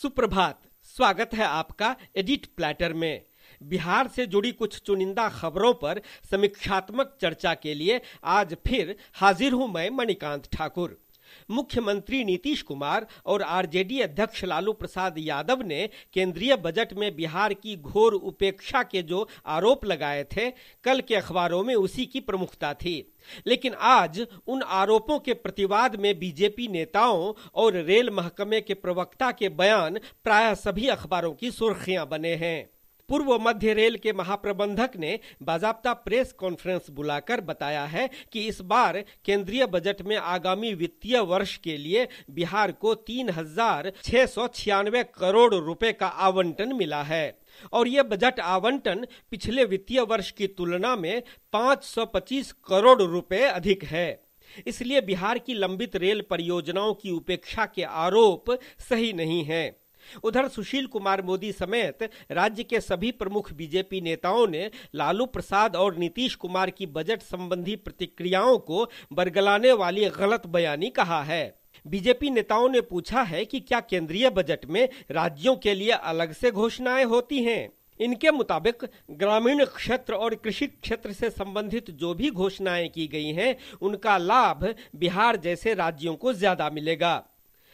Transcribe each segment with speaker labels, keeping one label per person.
Speaker 1: सुप्रभात स्वागत है आपका एडिट प्लेटर में बिहार से जुड़ी कुछ चुनिंदा खबरों पर समीक्षात्मक चर्चा के लिए आज फिर हाजिर हूं मैं मणिकांत ठाकुर मुख्यमंत्री नीतीश कुमार और आरजेडी अध्यक्ष लालू प्रसाद यादव ने केंद्रीय बजट में बिहार की घोर उपेक्षा के जो आरोप लगाए थे कल के अखबारों में उसी की प्रमुखता थी लेकिन आज उन आरोपों के प्रतिवाद में बीजेपी नेताओं और रेल महकमे के प्रवक्ता के बयान प्राय सभी अखबारों की सुर्खियां बने हैं पूर्व मध्य रेल के महाप्रबंधक ने बाजाबता प्रेस कॉन्फ्रेंस बुलाकर बताया है कि इस बार केंद्रीय बजट में आगामी वित्तीय वर्ष के लिए बिहार को तीन हजार छह सौ छियानवे करोड़ रुपए का आवंटन मिला है और ये बजट आवंटन पिछले वित्तीय वर्ष की तुलना में 525 करोड़ रुपए अधिक है इसलिए बिहार की लंबित रेल परियोजनाओं की उपेक्षा के आरोप सही नहीं है उधर सुशील कुमार मोदी समेत राज्य के सभी प्रमुख बीजेपी नेताओं ने लालू प्रसाद और नीतीश कुमार की बजट संबंधी प्रतिक्रियाओं को बरगलाने वाली गलत बयानी कहा है बीजेपी नेताओं ने पूछा है कि क्या केंद्रीय बजट में राज्यों के लिए अलग से घोषणाएं होती हैं इनके मुताबिक ग्रामीण क्षेत्र और कृषि क्षेत्र से संबंधित जो भी घोषणाएं की गई हैं उनका लाभ बिहार जैसे राज्यों को ज्यादा मिलेगा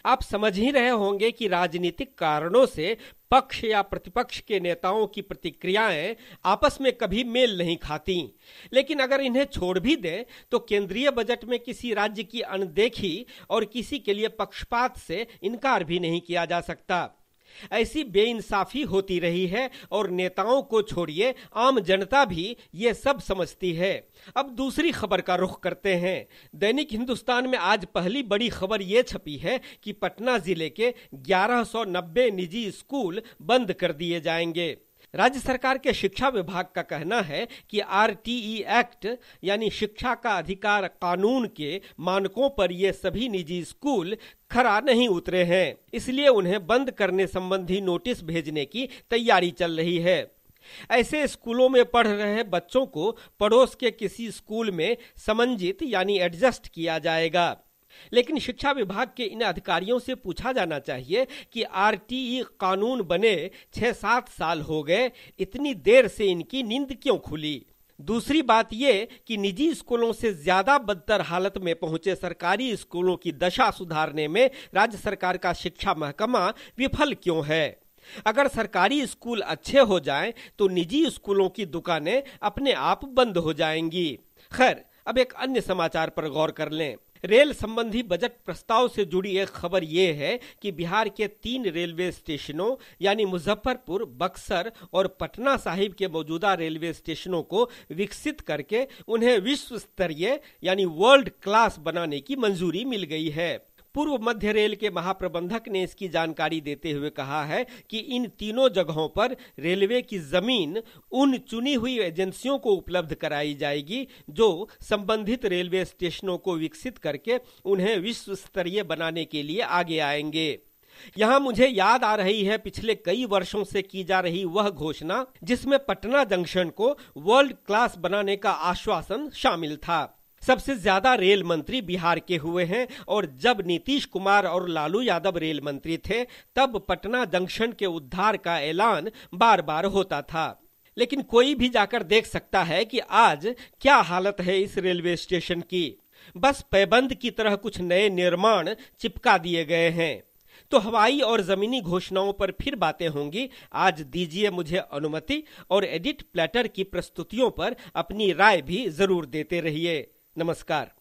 Speaker 1: आप समझ ही रहे होंगे कि राजनीतिक कारणों से पक्ष या प्रतिपक्ष के नेताओं की प्रतिक्रियाएं आपस में कभी मेल नहीं खाती लेकिन अगर इन्हें छोड़ भी दें तो केंद्रीय बजट में किसी राज्य की अनदेखी और किसी के लिए पक्षपात से इनकार भी नहीं किया जा सकता ऐसी बेइंसाफी होती रही है और नेताओं को छोड़िए आम जनता भी ये सब समझती है अब दूसरी खबर का रुख करते हैं दैनिक हिंदुस्तान में आज पहली बड़ी खबर ये छपी है कि पटना जिले के 1190 निजी स्कूल बंद कर दिए जाएंगे राज्य सरकार के शिक्षा विभाग का कहना है कि आरटीई एक्ट यानी शिक्षा का अधिकार कानून के मानकों पर ये सभी निजी स्कूल खरा नहीं उतरे हैं इसलिए उन्हें बंद करने संबंधी नोटिस भेजने की तैयारी चल रही है ऐसे स्कूलों में पढ़ रहे बच्चों को पड़ोस के किसी स्कूल में समंजित यानी एडजस्ट किया जाएगा लेकिन शिक्षा विभाग के इन अधिकारियों से पूछा जाना चाहिए कि आरटीई कानून बने छह सात साल हो गए इतनी देर से इनकी नींद क्यों खुली दूसरी बात ये कि निजी स्कूलों से ज्यादा बदतर हालत में पहुंचे सरकारी स्कूलों की दशा सुधारने में राज्य सरकार का शिक्षा महकमा विफल क्यों है अगर सरकारी स्कूल अच्छे हो जाएं तो निजी स्कूलों की दुकानें अपने आप बंद हो जाएंगी खैर अब एक अन्य समाचार पर गौर कर लें रेल संबंधी बजट प्रस्ताव से जुड़ी एक खबर ये है कि बिहार के तीन रेलवे स्टेशनों यानी मुजफ्फरपुर बक्सर और पटना साहिब के मौजूदा रेलवे स्टेशनों को विकसित करके उन्हें विश्व स्तरीय यानी वर्ल्ड क्लास बनाने की मंजूरी मिल गई है पूर्व मध्य रेल के महाप्रबंधक ने इसकी जानकारी देते हुए कहा है कि इन तीनों जगहों पर रेलवे की जमीन उन चुनी हुई एजेंसियों को उपलब्ध कराई जाएगी जो संबंधित रेलवे स्टेशनों को विकसित करके उन्हें विश्व स्तरीय बनाने के लिए आगे आएंगे यहाँ मुझे याद आ रही है पिछले कई वर्षों से की जा रही वह घोषणा जिसमें पटना जंक्शन को वर्ल्ड क्लास बनाने का आश्वासन शामिल था सबसे ज्यादा रेल मंत्री बिहार के हुए हैं और जब नीतीश कुमार और लालू यादव रेल मंत्री थे तब पटना जंक्शन के उद्धार का ऐलान बार बार होता था लेकिन कोई भी जाकर देख सकता है कि आज क्या हालत है इस रेलवे स्टेशन की बस पैबंद की तरह कुछ नए निर्माण चिपका दिए गए हैं तो हवाई और जमीनी घोषणाओं पर फिर बातें होंगी आज दीजिए मुझे अनुमति और एडिट प्लेटर की प्रस्तुतियों पर अपनी राय भी जरूर देते रहिए नमस्कार